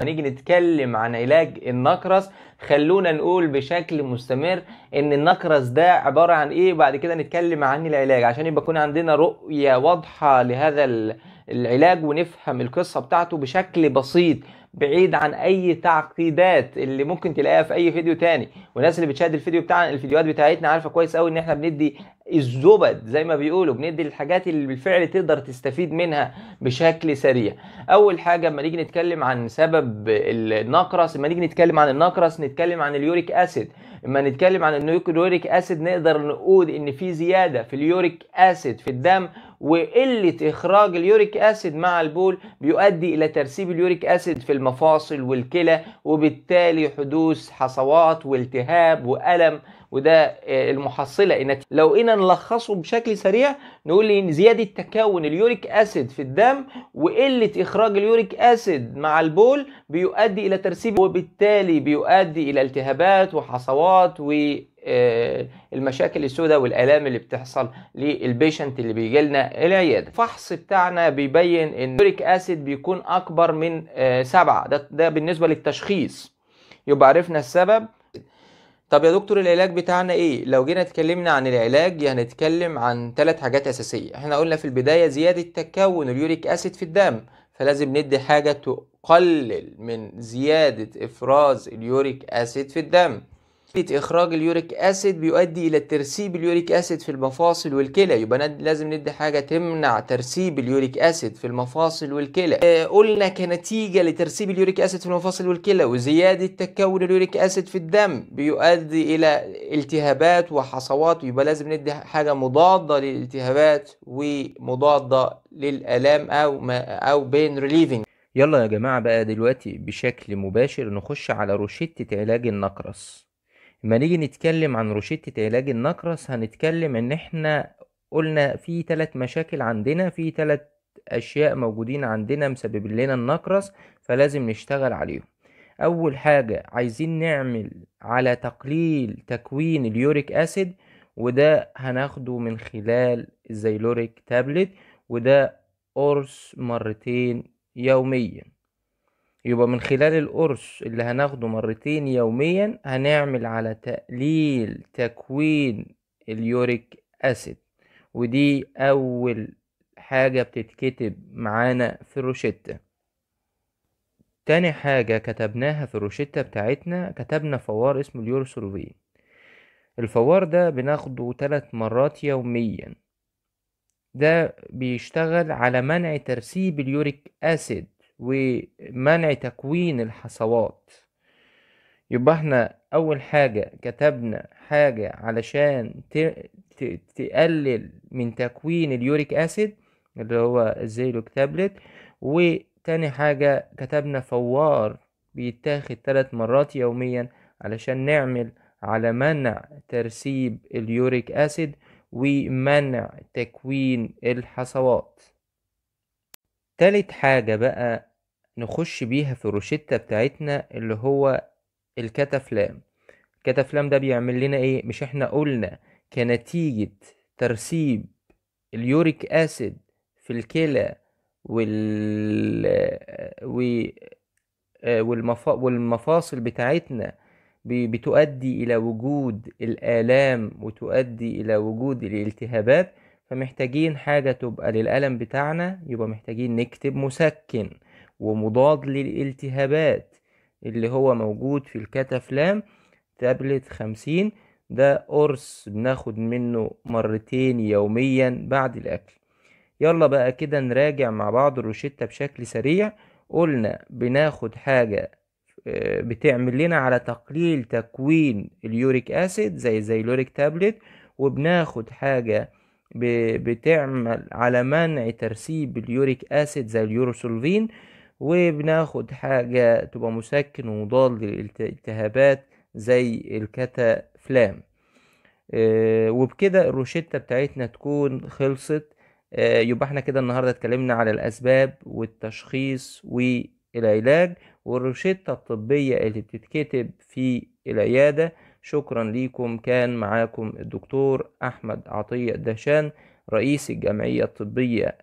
هنيجي نتكلم عن علاج النقرس خلونا نقول بشكل مستمر ان النقرس ده عباره عن ايه بعد كده نتكلم عن العلاج عشان يبقى يكون عندنا رؤيه واضحه لهذا العلاج ونفهم القصه بتاعته بشكل بسيط بعيد عن اي تعقيدات اللي ممكن تلاقيها في اي فيديو تاني والناس اللي بتشاهد الفيديو بتاعنا الفيديوهات بتاعتنا عارفه كويس قوي ان احنا بندي الزبد زي ما بيقولوا بندي الحاجات اللي بالفعل تقدر تستفيد منها بشكل سريع اول حاجه لما نيجي نتكلم عن سبب النقرس لما نيجي نتكلم عن النقرس نتكلم عن اليوريك اسيد اما نتكلم عن اليوريك اسيد نقدر نقول ان في زياده في اليوريك اسيد في الدم وقلة إخراج اليوريك أسيد مع البول بيؤدي إلى ترسيب اليوريك أسيد في المفاصل والكلى وبالتالي حدوث حصوات والتهاب التهاب وألم وده آه، المحصلة إن لو قينا نلخصه بشكل سريع نقول إن زيادة تكون اليوريك أسيد في الدم وقلة إخراج اليوريك أسيد مع البول بيؤدي إلى ترسيب وبالتالي بيؤدي إلى التهابات وحصوات و آه، المشاكل السوداء والالام اللي بتحصل للبيشنت اللي بيجي لنا العياده الفحص بتاعنا بيبين ان اليوريك اسيد بيكون اكبر من آه، سبعة ده, ده بالنسبه للتشخيص يبقى عرفنا السبب طب يا دكتور العلاج بتاعنا ايه لو جينا اتكلمنا عن العلاج يعني هنتكلم عن ثلاث حاجات اساسيه احنا قلنا في البدايه زياده تكون اليوريك اسيد في الدم فلازم ندي حاجه تقلل من زياده افراز اليوريك اسيد في الدم اخراج اليوريك اسيد بيؤدي الى ترسيب اليوريك اسيد في المفاصل والكلى يبقى لازم ندي حاجه تمنع ترسيب اليوريك اسيد في المفاصل والكلى آه قلنا كنتيجه لترسيب اليوريك اسيد في المفاصل والكلى وزياده تكون اليوريك اسيد في الدم بيؤدي الى التهابات وحصوات يبقى لازم ندي حاجه مضاده للالتهابات ومضاده للالام او ما او بين ريليفنج يلا يا جماعه بقى دلوقتي بشكل مباشر نخش على روشته علاج النقرس لما نيجي نتكلم عن روشتة علاج النقرس هنتكلم ان احنا قلنا في ثلاث مشاكل عندنا في ثلاث اشياء موجودين عندنا مسبب لنا النقرس فلازم نشتغل عليهم اول حاجة عايزين نعمل على تقليل تكوين اليوريك اسيد وده هناخده من خلال الزيلوريك تابلت وده قرص مرتين يوميا يبقى من خلال القرص اللي هناخده مرتين يوميا هنعمل على تقليل تكوين اليوريك اسيد ودي اول حاجة بتتكتب معانا في الروشتة تاني حاجة كتبناها في الروشتة بتاعتنا كتبنا فوار اسمه اليورسولفين الفوار ده بناخده تلات مرات يوميا ده بيشتغل على منع ترسيب اليوريك اسيد ومنع تكوين الحصوات يبقى احنا اول حاجة كتبنا حاجة علشان تقلل من تكوين اليوريك اسيد اللي هو الزيلوك تابلت وتاني حاجة كتبنا فوار بيتاخد ثلاث مرات يوميا علشان نعمل على منع ترسيب اليوريك اسيد ومنع تكوين الحصوات تالت حاجة بقى نخش بيها في الروشتة بتاعتنا اللي هو الكتافلام الكتافلام ده بيعمل لنا ايه مش احنا قلنا كنتيجة ترسيب اليوريك اسيد في الكلى وال آه، والمفاصل بتاعتنا بتؤدي الى وجود الالام وتؤدي الى وجود الالتهابات فمحتاجين حاجة تبقى للألم بتاعنا يبقى محتاجين نكتب مسكن ومضاد للالتهابات اللي هو موجود في الكتافلام تابلت خمسين ده قرص بناخد منه مرتين يوميا بعد الأكل يلا بقى كده نراجع مع بعض الروشتة بشكل سريع قلنا بناخد حاجة آه، بتعمل لنا على تقليل تكوين اليوريك أسيد زي زي اليوريك تابلت وبناخد حاجة بتعمل على منع ترسيب اليوريك أسيد زي اليوروسولفين وبناخد حاجة تبقى مسكن ومضاد للالتهابات زي الكتافلام آه، وبكده الروشتة بتاعتنا تكون خلصت آه، يبقى احنا كده النهاردة اتكلمنا على الأسباب والتشخيص والعلاج والروشتة الطبية اللي بتتكتب في العيادة شكرا ليكم كان معاكم الدكتور أحمد عطية دهشان رئيس الجمعية الطبية